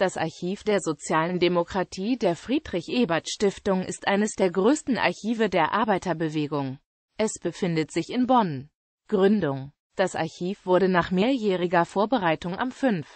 Das Archiv der sozialen Demokratie der Friedrich-Ebert-Stiftung ist eines der größten Archive der Arbeiterbewegung. Es befindet sich in Bonn. Gründung Das Archiv wurde nach mehrjähriger Vorbereitung am 5.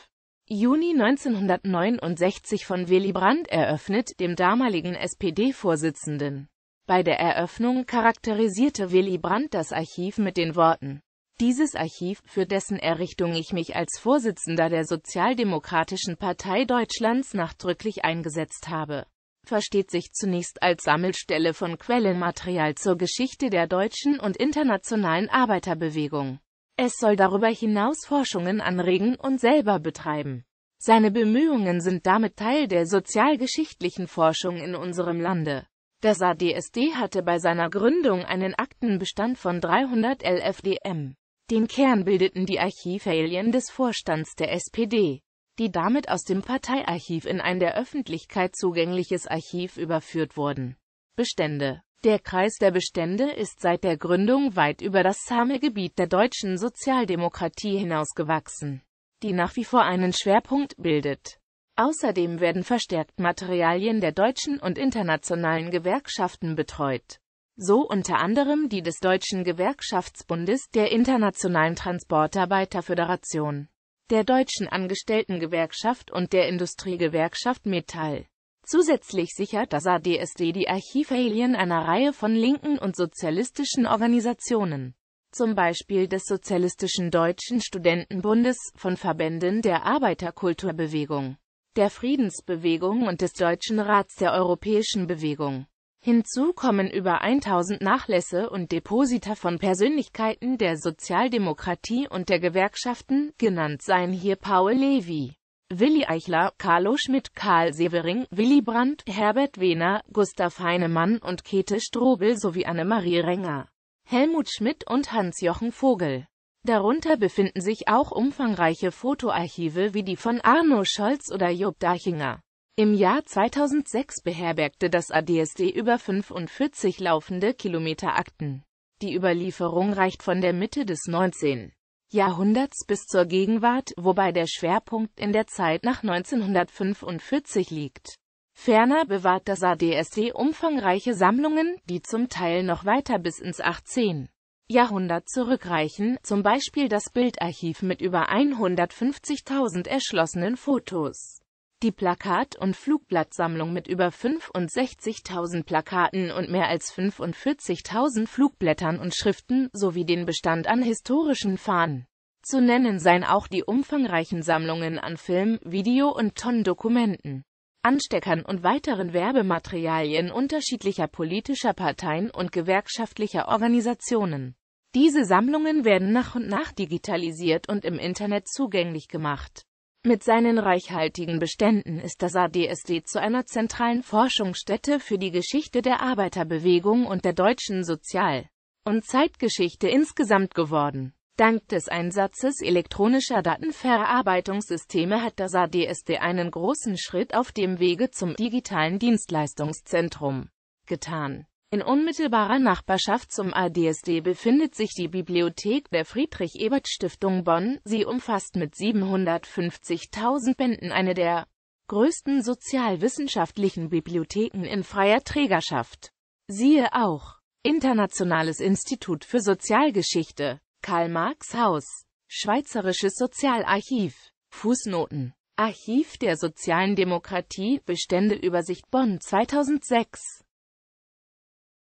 Juni 1969 von Willy Brandt eröffnet, dem damaligen SPD-Vorsitzenden. Bei der Eröffnung charakterisierte Willy Brandt das Archiv mit den Worten dieses Archiv, für dessen Errichtung ich mich als Vorsitzender der Sozialdemokratischen Partei Deutschlands nachdrücklich eingesetzt habe, versteht sich zunächst als Sammelstelle von Quellenmaterial zur Geschichte der deutschen und internationalen Arbeiterbewegung. Es soll darüber hinaus Forschungen anregen und selber betreiben. Seine Bemühungen sind damit Teil der sozialgeschichtlichen Forschung in unserem Lande. Das ADSD hatte bei seiner Gründung einen Aktenbestand von 300 LFDM. Den Kern bildeten die Archivalien des Vorstands der SPD, die damit aus dem Parteiarchiv in ein der Öffentlichkeit zugängliches Archiv überführt wurden. Bestände Der Kreis der Bestände ist seit der Gründung weit über das zahme Gebiet der deutschen Sozialdemokratie hinausgewachsen, die nach wie vor einen Schwerpunkt bildet. Außerdem werden verstärkt Materialien der deutschen und internationalen Gewerkschaften betreut so unter anderem die des Deutschen Gewerkschaftsbundes, der Internationalen Transportarbeiterföderation, der Deutschen Angestelltengewerkschaft und der Industriegewerkschaft Metall. Zusätzlich sichert das ADSD die Archivalien einer Reihe von linken und sozialistischen Organisationen, zum Beispiel des Sozialistischen Deutschen Studentenbundes, von Verbänden der Arbeiterkulturbewegung, der Friedensbewegung und des Deutschen Rats der Europäischen Bewegung. Hinzu kommen über 1000 Nachlässe und Deposita von Persönlichkeiten der Sozialdemokratie und der Gewerkschaften, genannt seien hier Paul Levi, Willi Eichler, Carlo Schmidt, Karl Severing, Willi Brandt, Herbert Wehner, Gustav Heinemann und Käthe Strobel sowie Annemarie Renger, Helmut Schmidt und Hans-Jochen Vogel. Darunter befinden sich auch umfangreiche Fotoarchive wie die von Arno Scholz oder Job Dachinger. Im Jahr 2006 beherbergte das ADSD über 45 laufende Kilometer Akten. Die Überlieferung reicht von der Mitte des 19. Jahrhunderts bis zur Gegenwart, wobei der Schwerpunkt in der Zeit nach 1945 liegt. Ferner bewahrt das ADSD umfangreiche Sammlungen, die zum Teil noch weiter bis ins 18. Jahrhundert zurückreichen, zum Beispiel das Bildarchiv mit über 150.000 erschlossenen Fotos. Die Plakat- und Flugblattsammlung mit über 65.000 Plakaten und mehr als 45.000 Flugblättern und Schriften sowie den Bestand an historischen Fahnen. Zu nennen seien auch die umfangreichen Sammlungen an Film, Video und Tonnen Dokumenten, Ansteckern und weiteren Werbematerialien unterschiedlicher politischer Parteien und gewerkschaftlicher Organisationen. Diese Sammlungen werden nach und nach digitalisiert und im Internet zugänglich gemacht mit seinen reichhaltigen Beständen ist das ADSD zu einer zentralen Forschungsstätte für die Geschichte der Arbeiterbewegung und der deutschen Sozial- und Zeitgeschichte insgesamt geworden. Dank des Einsatzes elektronischer Datenverarbeitungssysteme hat das ADSD einen großen Schritt auf dem Wege zum digitalen Dienstleistungszentrum getan. In unmittelbarer Nachbarschaft zum ADSD befindet sich die Bibliothek der Friedrich-Ebert-Stiftung Bonn. Sie umfasst mit 750.000 Bänden eine der größten sozialwissenschaftlichen Bibliotheken in freier Trägerschaft. Siehe auch Internationales Institut für Sozialgeschichte, Karl Marx Haus, Schweizerisches Sozialarchiv, Fußnoten, Archiv der sozialen Demokratie, Beständeübersicht Bonn 2006